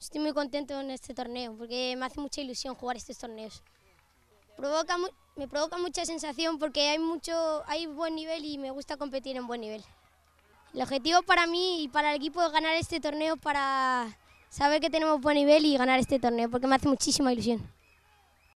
estoy muy contento en este torneo porque me hace mucha ilusión jugar estos torneos. Provoca, me provoca mucha sensación porque hay, mucho, hay buen nivel y me gusta competir en buen nivel. El objetivo para mí y para el equipo es ganar este torneo para saber que tenemos buen nivel y ganar este torneo porque me hace muchísima ilusión.